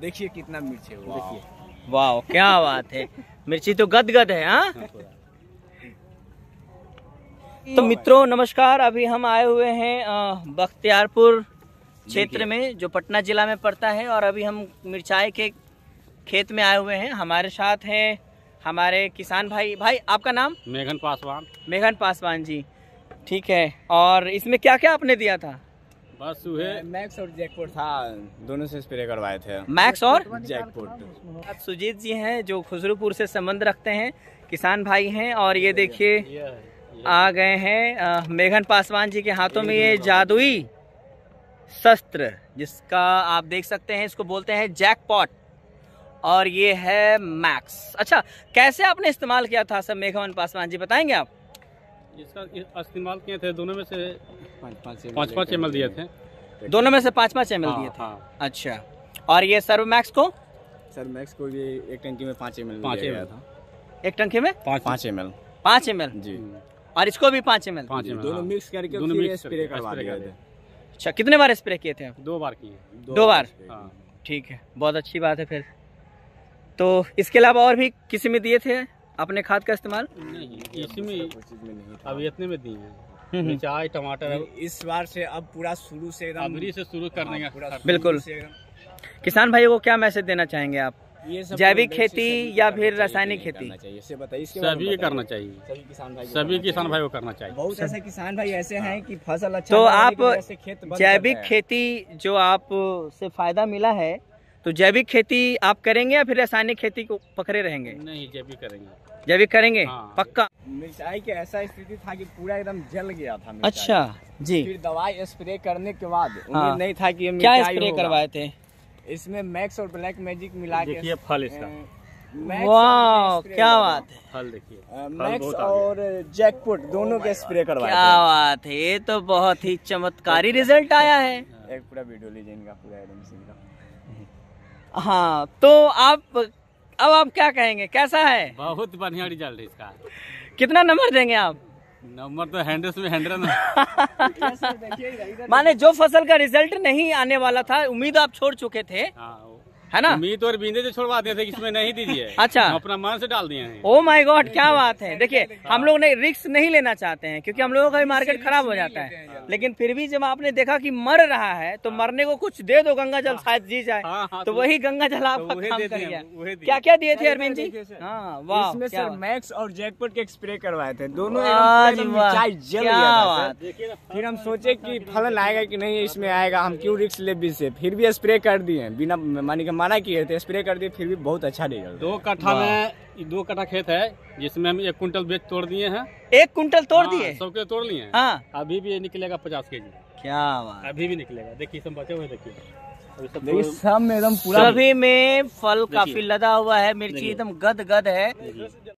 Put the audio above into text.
देखिए कितना मिर्च है देखिए वाह क्या बात है मिर्ची तो गदगद है हाँ, हाँ तो मित्रों नमस्कार अभी हम आए हुए हैं बख्तियारपुर क्षेत्र में जो पटना जिला में पड़ता है और अभी हम मिर्चाई के खेत में आए हुए हैं हमारे साथ हैं हमारे किसान भाई भाई आपका नाम मेघन पासवान मेघन पासवान जी ठीक है और इसमें क्या क्या आपने दिया था बस मैक्स और जैकपोर्ट था हाँ, दोनों से स्प्रे करवाए थे मैक्स और जैकपोर्ट आप सुजीत जी हैं जो खुजरूपुर से संबंध रखते हैं किसान भाई हैं और ये देखिए आ गए हैं मेघन पासवान जी के हाथों में ये जादुई शस्त्र जिसका आप देख सकते हैं इसको बोलते हैं जैकपॉट और ये है मैक्स अच्छा कैसे आपने इस्तेमाल किया था सब मेघवन पासवान जी बताएंगे आप इसका इस्तेमाल किए थे दोनों में से पाँच पाँच एम एल दिए थे दोनों में से पाँच पाँच एम एल दिए थे हाँ। अच्छा और ये सर्व मैक्स को सर मैक्स को भी एक टंकी में पाँच एम एल पाँच एम था एक टंकी में पाँच एम एल पाँच एम एल जी और इसको भी पाँच एम एल दोनों हाँ। मिक्स करके दोनों स्प्रे अच्छा कितने बार स्प्रे किए थे दो बार किए दो बार हाँ। ठीक है बहुत अच्छी बात है फिर तो इसके अलावा और भी किसी में दिए थे अपने खाद का इस्तेमाल नहीं इसी में अब इतने में दिए हम्म, हम्म। टमाटर इस बार से अब पूरा शुरू से से शुरू कर देंगे हाँ, बिल्कुल किसान भाइयों को क्या मैसेज देना चाहेंगे आप जैविक तो खेती या फिर रासायनिक खेती सभी करना चाहिए सभी किसान भाई सभी किसान भाई को करना चाहिए बहुत ऐसे किसान भाई ऐसे हाँ। हैं कि फसल अच्छा तो आप जैविक खेती जो आप से फायदा मिला है तो जैविक खेती आप करेंगे या फिर रासायनिक खेती को पकड़े रहेंगे नहीं जैविक करेंगे जैविक करेंगे हाँ। पक्का मिर्चाई की ऐसा स्थिति था कि पूरा एकदम जल गया था अच्छा जी फिर दवाई स्प्रे करने के बाद हाँ। नहीं था कि क्या स्प्रे करवाए थे इसमें मैक्स और ब्लैक मैजिक मिला के फल इसका वाह क्या बात है फल देखिए मैक्स और जैकपुट दोनों oh के स्प्रे करवाए क्या बात है ये तो बहुत ही चमत्कारी रिजल्ट आया है एक पूरा वीडियो लीजिए इनका पूरा एकदम हाँ तो आप अब आप क्या कहेंगे कैसा है बहुत बढ़िया रिजल्ट इसका कितना नंबर देंगे आप नंबर तो हैंड्रेस में हंड्रेड माने जो फसल का रिजल्ट नहीं आने वाला था उम्मीद आप छोड़ चुके थे हाँ, है ना उम्मीद तो और बींदे जो छोड़वा दिए थे इसमें नहीं दीजिए अच्छा अपना मन से डाल दिए हैं ओ माय गॉड क्या बात है देखिए हम लोग नहीं रिक्स नहीं लेना चाहते हैं क्योंकि हम लोगों का भी मार्केट खराब हो जाता है लेकिन फिर भी जब आपने देखा कि मर रहा है तो हाँ। मरने को कुछ दे दो गंगा जल हाँ। शायद जी जाए हाँ, तो, तो वही गंगा जल आप क्या क्या दिए थे अरविंद जी सर मैक्स और जैकपट के स्प्रे करवाए थे दोनों फिर हम सोचे की फल आएगा की नहीं इसमें आएगा हम क्यूँ रिक्स ले फिर भी स्प्रे कर दिए बिना मानी मना किए थे स्प्रे कर दिए फिर भी बहुत अच्छा नहीं दो कट्ठा में दो कट्ठा खेत है जिसमें हम एक कुंटल बेच तोड़ दिए हैं एक कुंटल तोड़ हाँ, दिए सौ किलो तोड़ लिए हाँ अभी भी निकलेगा पचास के जी क्या अभी भी निकलेगा देखिए सब बचे हुए देखिए सब में एकदम पूरा सभी में फल काफी लदा हुआ है मिर्ची एकदम गद गद है